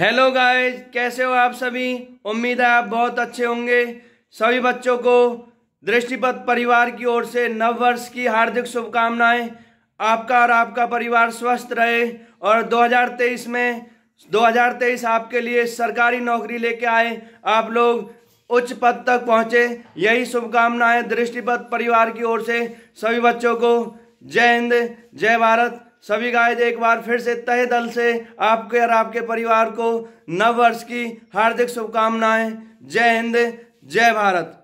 hello guys कैसे हो आप सभी उम्मीद है आप बहुत अच्छे होंगे सभी बच्चों को दृष्टिपथ परिवार की ओर से नव वर्ष की हार्दिक शुभकामनाएं आपका और आपका परिवार स्वस्थ रहे और 2023 में 2023 आपके लिए सरकारी नौकरी लेके आए आप लोग उच्च पद तक पहुँचे यही शुभकामनाएं दृष्टिपथ परिवार की ओर से सभी बच्चों को जय हिंद जय भारत सभी गाय एक बार फिर से तहे दल से आपके और आपके परिवार को नव वर्ष की हार्दिक शुभकामनाएं जय हिंद जय भारत